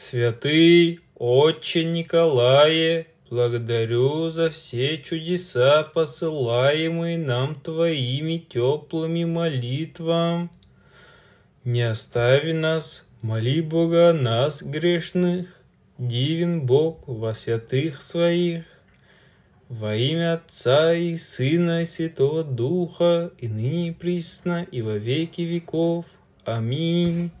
Святый Отче Николае, благодарю за все чудеса, посылаемые нам Твоими теплыми молитвам. Не остави нас, моли Бога нас грешных, дивен Бог во святых своих. Во имя Отца и Сына и Святого Духа, и ныне и присно, и во веки веков. Аминь.